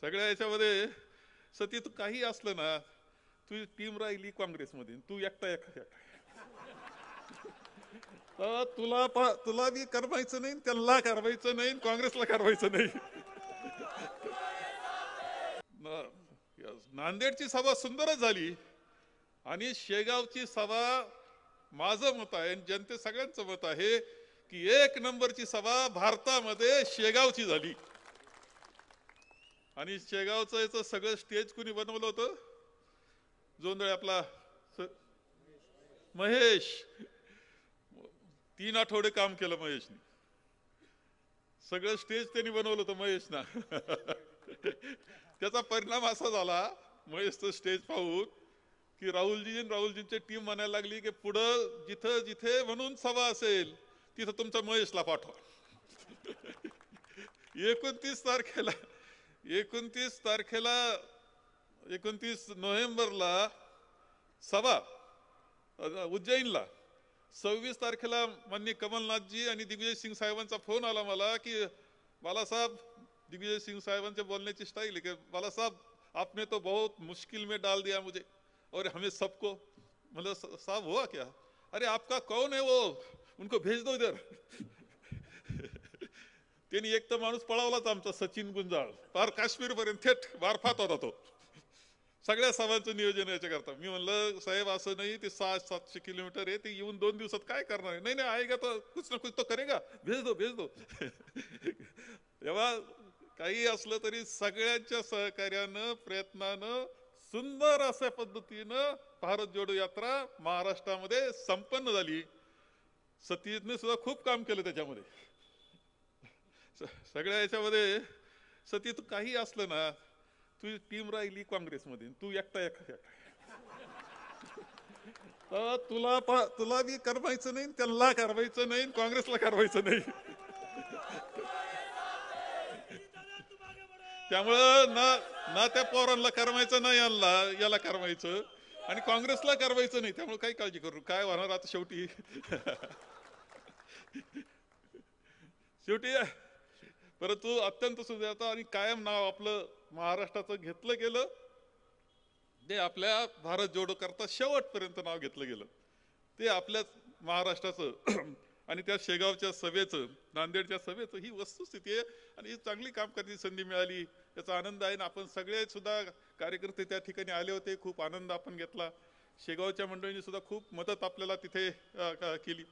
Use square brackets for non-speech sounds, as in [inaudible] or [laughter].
सगळ्या याच्यामध्ये सती तू काही असलं ना तुझी टीम राहिली मध्ये तू एकटा एकटा [laughs] तुला तुला बी करवायचं नाही त्यांना करवायचं नाही काँग्रेसला करवायचं नाही [laughs] नांदेडची सभा सुंदरच झाली आणि शेगावची सभा माझं मत आहे आणि जनते सगळ्यांचं मत आहे की एक नंबरची सभा भारतामध्ये शेगावची झाली आणि शेगावचं याचं सगळं स्टेज कुणी बनवलं होतं जोंदळे आपला महेश तीन आठवडे काम केलं महेशने सगळं स्टेज त्यांनी बनवलं होतं महेशना त्याचा परिणाम असा झाला महेशचं स्टेज पाहून की राहुलजी राहुलजींची टीम म्हणायला लागली की पुढं जिथं जिथे म्हणून सभा असेल तिथं तुमचा महेशला पाठवा [laughs] एकोणतीस तारखेला एकोणतीस तारखेला एकोणतीस नोव्हेंबरला सभा उज्जैनला सव्वीस तारखेला कमलनाथ कमलनाथजी आणि दिग्विजय सिंग साहेबांचा फोन आला मला की बालासाहेब दिग्विजय सिंग साहेबांचे बोलण्याची स्टाईल की बालासाहेब आपने तो बहुत मुश्किल में डाल दिया मुझे और हमें सबको मतलब साहब हुआ क्या अरे आपका कौन है वो उनको भेज दो इधर त्यांनी एक तर माणूस पळावलाच आमचा सचिन गुंजाळ पार पर्यंत थेट वारफात होता तो सगळ्या सभांचं नियोजन याच्या करता मी म्हणलं साहेब असं नाही ते सहा सातशे किलोमीटर आहे ते येऊन दोन दिवसात काय करणार नाही नाही आएगा तर कुछ ना कुछ तो करेगा भेज दो भेज दो [laughs] तेव्हा काही असलं तरी सगळ्यांच्या सहकार्यानं प्रयत्नानं सुंदर अशा पद्धतीनं भारत जोडो यात्रा महाराष्ट्रामध्ये संपन्न झाली सतीजने सुद्धा खूप काम केलं त्याच्यामध्ये सगळ्या याच्यामध्ये सती तू काही असलं ना तुझी टीम राहिली काँग्रेसमध्ये तू एकटा एकटा तुला पा तुला बी करवायचं नाही त्यांना करवायचं नाही काँग्रेसला करवायचं नाही त्यामुळं ना ना त्या पोरांना करवायचं नाही यांना याला करवायचं आणि काँग्रेसला करवायचं नाही त्यामुळे काही काळजी करू काय होणार आता शेवटी शेवटी परंतु अत्यंत सुजाता आणि कायम नाव आपलं महाराष्ट्राचं घेतलं गेलं ते आपल्या भारत जोडो करता शेवटपर्यंत नाव घेतलं गेलं ते आपल्याच महाराष्ट्राचं [clears throat] आणि त्या शेगावच्या सभेचं नांदेडच्या सभेचं ही वस्तुस्थिती आहे आणि ही चांगली काम करण्याची संधी मिळाली त्याचा आनंद आहे ना आपण सगळे सुद्धा कार्यकर्ते त्या ठिकाणी आले होते खूप आनंद आपण घेतला शेगावच्या मंडळींनी सुद्धा खूप मदत आपल्याला तिथे केली